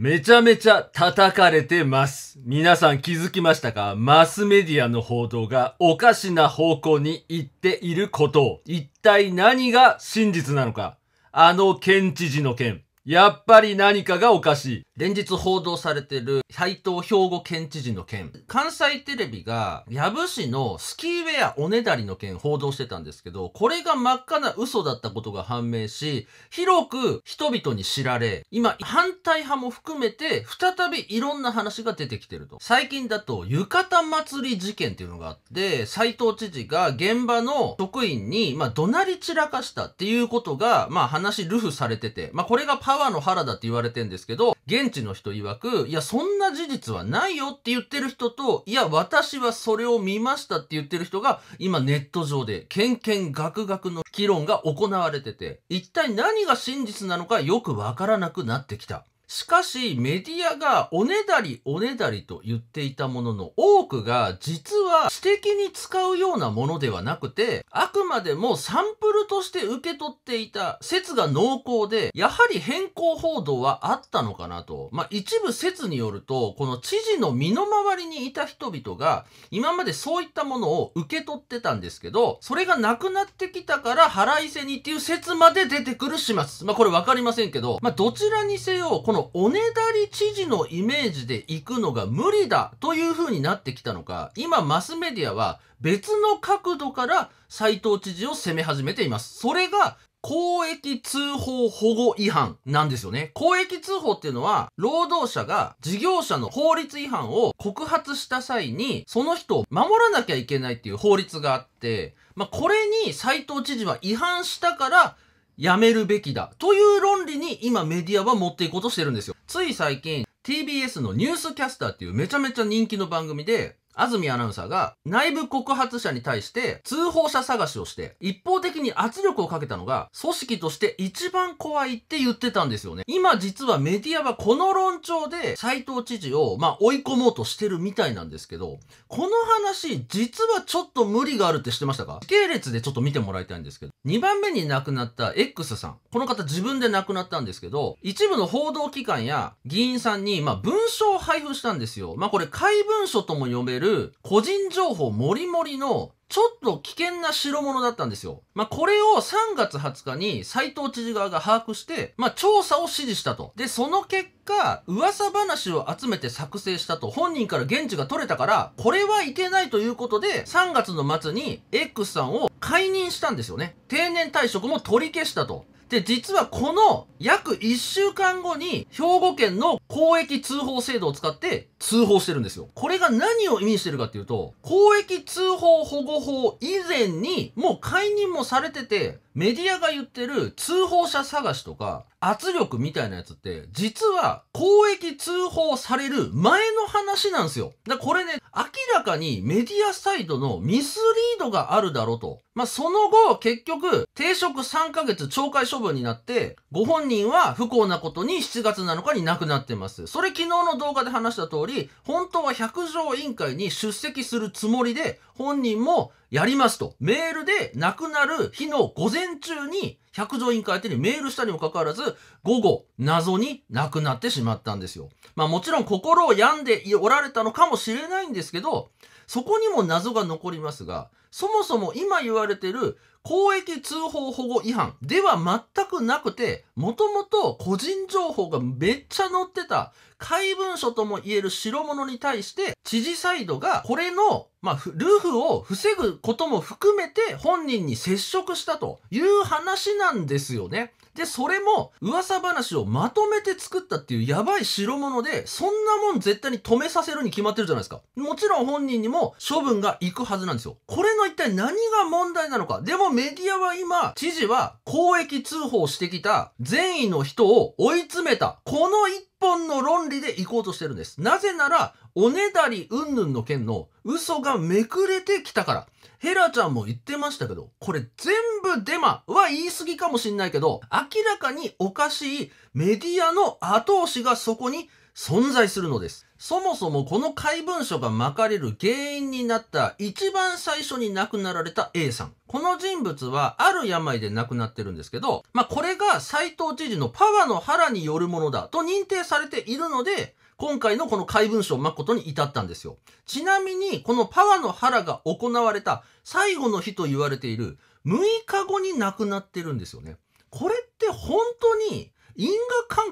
めちゃめちゃ叩かれてます。皆さん気づきましたかマスメディアの報道がおかしな方向に行っていることを。一体何が真実なのかあの県知事の件。やっぱり何かがおかしい。連日報道されてる斎藤兵庫県知事の件。関西テレビが、矢部市のスキーウェアおねだりの件報道してたんですけど、これが真っ赤な嘘だったことが判明し、広く人々に知られ、今反対派も含めて、再びいろんな話が出てきてると。最近だと、浴衣祭り事件っていうのがあって、斎藤知事が現場の職員に、まあ、怒鳴り散らかしたっていうことが、まあ話ルフされてて、まあこれがパワーの原だって言われてんですけど、現地の人曰く、いや、そんな事実はないよって言ってる人と、いや、私はそれを見ましたって言ってる人が、今ネット上で、ケンケンガクガクの議論が行われてて、一体何が真実なのかよくわからなくなってきた。しかし、メディアがおねだりおねだりと言っていたものの多くが実は私的に使うようなものではなくて、あくまでもサンプルとして受け取っていた説が濃厚で、やはり変更報道はあったのかなと。まあ、一部説によると、この知事の身の回りにいた人々が今までそういったものを受け取ってたんですけど、それがなくなってきたから腹いせにっていう説まで出てくる始末。まあ、これわかりませんけど、まあ、どちらにせよ、こののおねだり知事のイメージで行くのが無理だという風になってきたのか、今マスメディアは別の角度から斎藤知事を責め始めています。それが公益通報保護違反なんですよね。公益通報っていうのは、労働者が事業者の法律違反を告発した際に、その人を守らなきゃいけないっていう法律があって、まあ、これに斎藤知事は違反したから、やめるべきだという論理に今メディアは持っていこうとしてるんですよ。つい最近 TBS のニュースキャスターっていうめちゃめちゃ人気の番組で安住アナウンサーが内部告発者に対して通報者探しをして一方的に圧力をかけたのが組織として一番怖いって言ってたんですよね。今実はメディアはこの論調で斎藤知事をま追い込もうとしてるみたいなんですけど、この話実はちょっと無理があるって知ってましたか時系列でちょっと見てもらいたいんですけど、2番目に亡くなった X さん。この方自分で亡くなったんですけど、一部の報道機関や議員さんにま文書を配布したんですよ。まあこれ怪文書とも読めるる個人情報もりもりのちょっと危険な代物だったんですよ。まあ、これを3月20日に斎藤知事側が把握して、まあ、調査を指示したと。で、その結果、噂話を集めて作成したと。本人から現地が取れたから、これはいけないということで、3月の末に X さんを解任したんですよね。定年退職も取り消したと。で、実はこの約1週間後に兵庫県の公益通報制度を使って通報してるんですよ。これが何を意味してるかっていうと、公益通報保護法以前にもう解任もされてて、メディアが言ってる通報者探しとか圧力みたいなやつって、実は公益通報される前の話なんですよ。だこれね、明らかにメディアサイドのミスリードがあるだろうと。まあ、その後、結局、停職3ヶ月懲戒処分になって、ご本人は不幸なことに7月7日に亡くなってます。それ昨日の動画で話した通り、本当は百条委員会に出席するつもりで、本人もやりますと。メールで亡くなる日の午前中に、百条委員会宛にメールしたにもかかわらず、午後、謎に亡くなってしまったんですよ。まあもちろん心を病んでおられたのかもしれないんですけど、そこにも謎が残りますが、そもそも今言われてる公益通報保護違反では全くなくて、もともと個人情報がめっちゃ載ってた、怪文書とも言える代物に対して、知事サイドがこれの、まあ、ルフを防ぐことも含めて本人に接触したという話なんですよね。で、それも噂話をまとめて作ったっていうやばい代物で、そんなもん絶対に止めさせるに決まってるじゃないですか。もちろん本人にも処分が行くはずなんですよ。これの一体何が問題なのか。でもメディアは今、知事は公益通報してきた善意の人を追い詰めた。この一本の論理で行こうとしてるんです。なぜなら、おねだりうんぬんの件の嘘がめくれてきたから。ヘラちゃんも言ってましたけど、これ全部デマは言い過ぎかもしんないけど、明らかにおかしいメディアの後押しがそこに存在するのです。そもそもこの怪文書が巻かれる原因になった一番最初に亡くなられた A さん。この人物はある病で亡くなってるんですけど、まあ、これが斎藤知事のパワーの腹によるものだと認定されているので、今回のこの怪文書を巻くことに至ったんですよ。ちなみに、このパワーの腹が行われた最後の日と言われている6日後に亡くなってるんですよね。これって本当に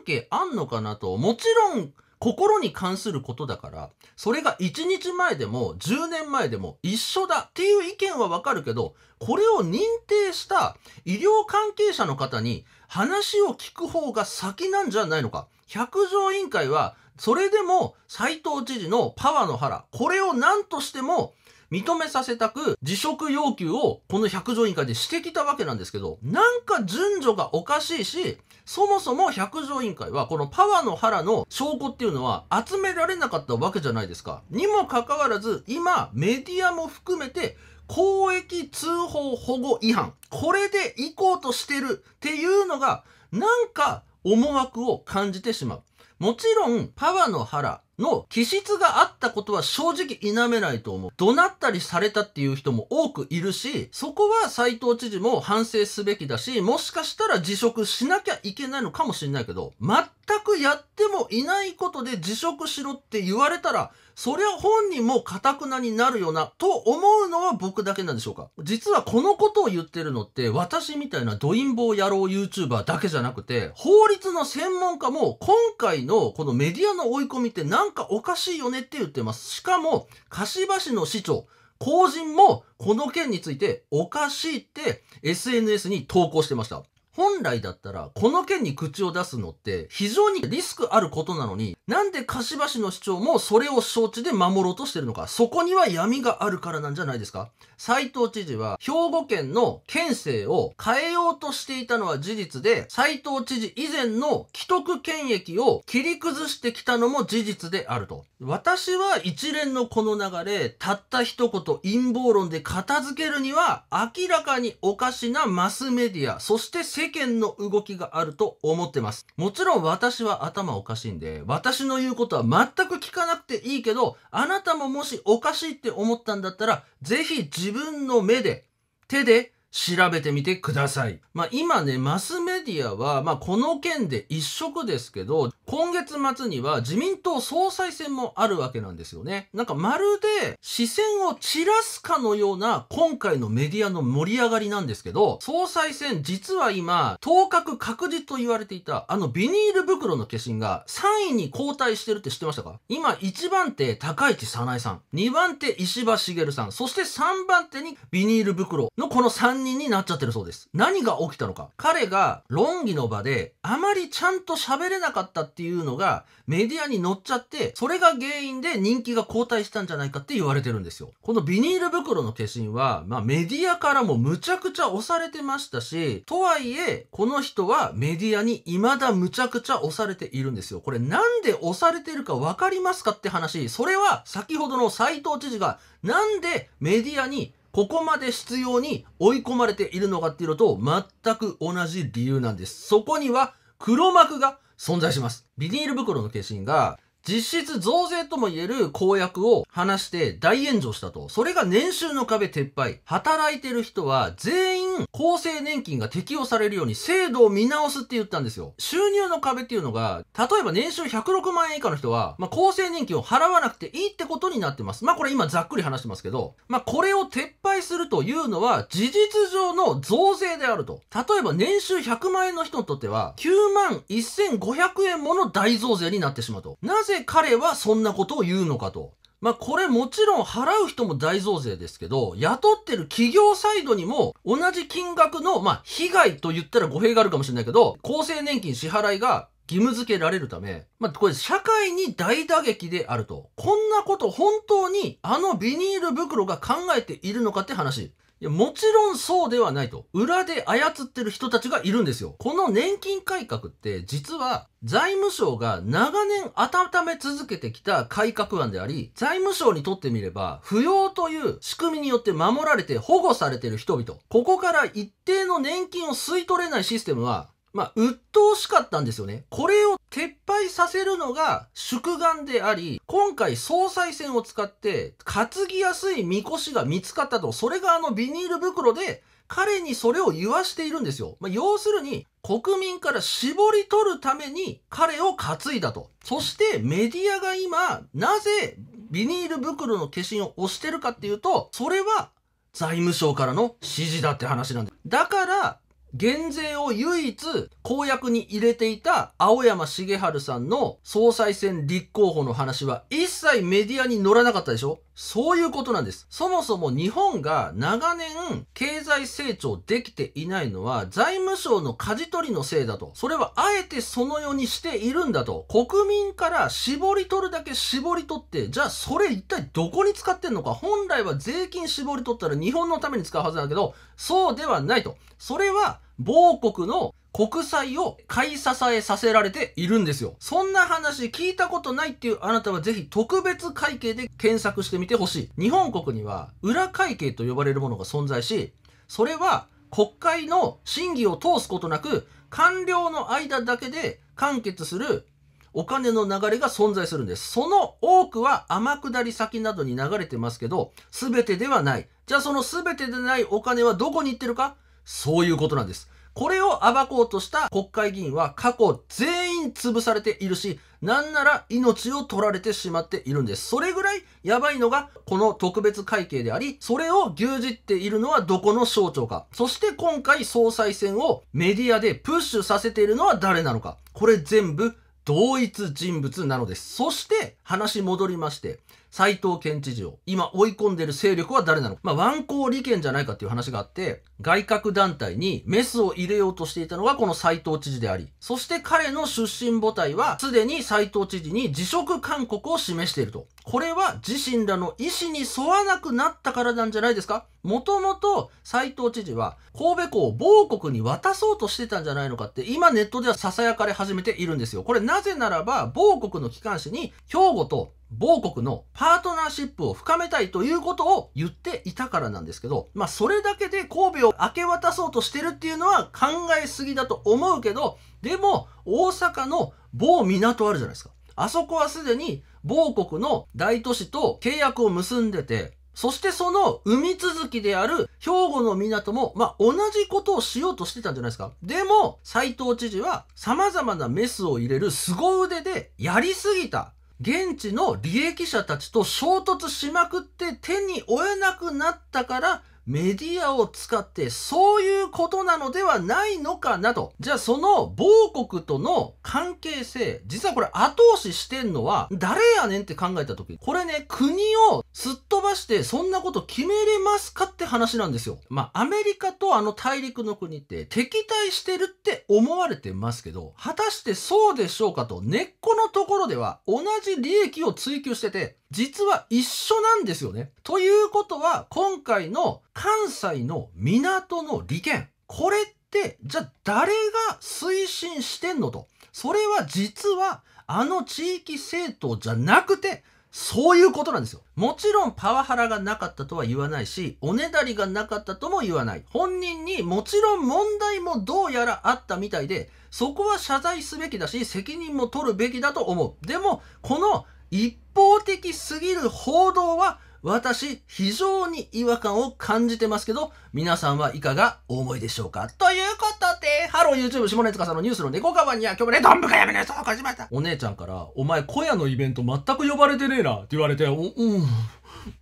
係あんのかなと、もちろん、心に関することだから、それが1日前でも10年前でも一緒だっていう意見はわかるけど、これを認定した医療関係者の方に話を聞く方が先なんじゃないのか。百条委員会は、それでも斎藤知事のパワーの腹、これを何としても認めさせたく辞職要求をこの百条委員会でしてきたわけなんですけど、なんか順序がおかしいし、そもそも百条委員会は、このパワの腹の証拠っていうのは集められなかったわけじゃないですか。にもかかわらず、今、メディアも含めて、公益通報保護違反。これで行こうとしてるっていうのが、なんか思惑を感じてしまう。もちろん、パワの腹の気質があったことは正直否めないと思う。怒鳴ったりされたっていう人も多くいるし、そこは斎藤知事も反省すべきだし、もしかしたら辞職しなきゃいけないのかもしれないけど、全くやってもいないことで辞職しろって言われたら、それゃ本人もカくなになるよな、と思うのは僕だけなんでしょうか実はこのことを言ってるのって、私みたいなドインボー野郎 YouTuber だけじゃなくて、法律の専門家も今回のこのメディアの追い込みってなんかおかしいよねって言ってます。しかも、柏市の市長、公人もこの件についておかしいって SNS に投稿してました。本来だったら、この件に口を出すのって非常にリスクあることなのに、なんで柏市の市長もそれを承知で守ろうとしてるのか、そこには闇があるからなんじゃないですか斎藤知事は、兵庫県の県政を変えようとしていたのは事実で、斎藤知事以前の既得権益を切り崩してきたのも事実であると。私は一連のこの流れ、たった一言陰謀論で片付けるには、明らかにおかしなマスメディア、そして世世間の動きがあると思ってます。もちろん私は頭おかしいんで、私の言うことは全く聞かなくていいけど、あなたももしおかしいって思ったんだったら、ぜひ自分の目で、手で、調べてみてください。まあ今ね、マスメディアは、まあこの件で一色ですけど、今月末には自民党総裁選もあるわけなんですよね。なんかまるで視線を散らすかのような今回のメディアの盛り上がりなんですけど、総裁選実は今、当確確実と言われていたあのビニール袋の化身が3位に後退してるって知ってましたか今1番手高市早苗さん、2番手石破茂さん、そして3番手にビニール袋のこの3人になっちゃってるそうです。何が起きたのか。彼が論議の場であまりちゃんと喋れなかったっっていうのがメディアに乗っちゃって、それが原因で人気が後退したんじゃないかって言われてるんですよ。このビニール袋の化身は、まあ、メディアからもむちゃくちゃ押されてましたし、とはいえ、この人はメディアに未だむちゃくちゃ押されているんですよ。これなんで押されてるかわかりますかって話、それは先ほどの斎藤知事がなんでメディアにここまで必要に追い込まれているのかっていうのと全く同じ理由なんです。そこには黒幕が存在します。ビニール袋の化身が実質増税ともいえる公約を話して大炎上したと。それが年収の壁撤廃。働いてる人は全員厚生年金が適用されるように制度を見直すって言ったんですよ。収入の壁っていうのが、例えば年収106万円以下の人は、まあ、厚生年金を払わなくていいってことになってます。まあ、これ今ざっくり話してますけど、まあ、これを撤廃するというのは、事実上の増税であると。例えば年収100万円の人にとっては、9万1500円もの大増税になってしまうと。なぜ彼はそんなことを言うのかと。まあこれもちろん払う人も大増税ですけど、雇ってる企業サイドにも同じ金額の、まあ被害と言ったら語弊があるかもしれないけど、厚生年金支払いが義務付けられるため、まあ、これ社会に大打撃であると。こんなこと本当にあのビニール袋が考えているのかって話。いや、もちろんそうではないと。裏で操ってる人たちがいるんですよ。この年金改革って、実は財務省が長年温め続けてきた改革案であり、財務省にとってみれば、扶養という仕組みによって守られて保護されてる人々。ここから一定の年金を吸い取れないシステムは、まあ、鬱陶しかったんですよね。これを撤廃させるのが祝願であり、今回総裁選を使って担ぎやすいみこしが見つかったと、それがあのビニール袋で彼にそれを言わしているんですよ。まあ、要するに、国民から絞り取るために彼を担いだと。そしてメディアが今、なぜビニール袋の化身を推してるかっていうと、それは財務省からの指示だって話なんです。だから、減税を唯一公約に入れていた青山茂春さんの総裁選立候補の話は一切メディアに乗らなかったでしょそういうことなんです。そもそも日本が長年経済成長できていないのは財務省の舵取りのせいだと。それはあえてそのようにしているんだと。国民から絞り取るだけ絞り取って、じゃあそれ一体どこに使ってんのか。本来は税金絞り取ったら日本のために使うはずだけど、そうではないと。それは某国の国債を買い支えさせられているんですよ。そんな話聞いたことないっていうあなたはぜひ特別会計で検索してみてほしい。日本国には裏会計と呼ばれるものが存在し、それは国会の審議を通すことなく、官僚の間だけで完結するお金の流れが存在するんです。その多くは天下り先などに流れてますけど、全てではない。じゃあその全てでないお金はどこに行ってるかそういうことなんです。これを暴こうとした国会議員は過去全員潰されているし、なんなら命を取られてしまっているんです。それぐらいやばいのがこの特別会計であり、それを牛耳っているのはどこの省庁か。そして今回総裁選をメディアでプッシュさせているのは誰なのか。これ全部同一人物なのです。そして話戻りまして、斎藤県知事を今追い込んでいる勢力は誰なのか。まあ、湾利権じゃないかっていう話があって、外郭団体にメスを入れようとしていたのがこの斎藤知事であり、そして彼の出身母体はすでに斎藤知事に辞職勧告を示していると。これは自身らの意思に沿わなくなったからなんじゃないですかもともと斎藤知事は神戸港を某国に渡そうとしてたんじゃないのかって今ネットでは囁かれ始めているんですよ。これなぜならば某国の機関紙に兵庫と某国のパートナーシップを深めたいということを言っていたからなんですけど、まあそれだけで神戸をを明け渡そうとしてるっていうのは考えすぎだと思うけど、でも、大阪の某港あるじゃないですか。あそこはすでに某国の大都市と契約を結んでて、そしてその海続きである兵庫の港も、まあ、同じことをしようとしてたんじゃないですか。でも、斎藤知事は様々なメスを入れる凄腕でやりすぎた。現地の利益者たちと衝突しまくって手に負えなくなったから、メディアを使ってそういうことなのではないのかなと。じゃあその某国との関係性、実はこれ後押ししてんのは誰やねんって考えた時、これね、国をすっ飛ばしてそんなこと決めれますかって話なんですよ。まあアメリカとあの大陸の国って敵対してるって思われてますけど、果たしてそうでしょうかと根っこのところでは同じ利益を追求してて、実は一緒なんですよね。ということは、今回の関西の港の利権、これって、じゃあ誰が推進してんのと。それは実は、あの地域政党じゃなくて、そういうことなんですよ。もちろんパワハラがなかったとは言わないし、おねだりがなかったとも言わない。本人にもちろん問題もどうやらあったみたいで、そこは謝罪すべきだし、責任も取るべきだと思う。でも、この一方的すぎる報道は私非常に違和感を感じてますけど皆さんはいかがお思いでしょうかということでハロー YouTube 下根塚さんのニュースの猫カバンには今日もねどんぶかやめなさいしましたお姉ちゃんからお前小屋のイベント全く呼ばれてねえなって言われてうん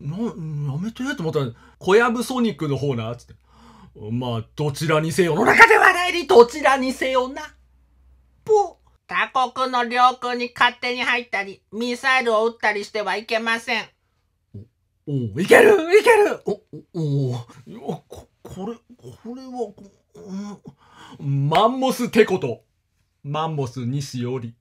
なやめてと思ったら小籔ソニックの方なっつってまあどちらにせよの中ではないどちらにせよな他国の領空に勝手に入ったり、ミサイルを撃ったりしてはいけません。おおいけるいけるおおおここれ、これは、うん、マンモスってこと。マンモス西より。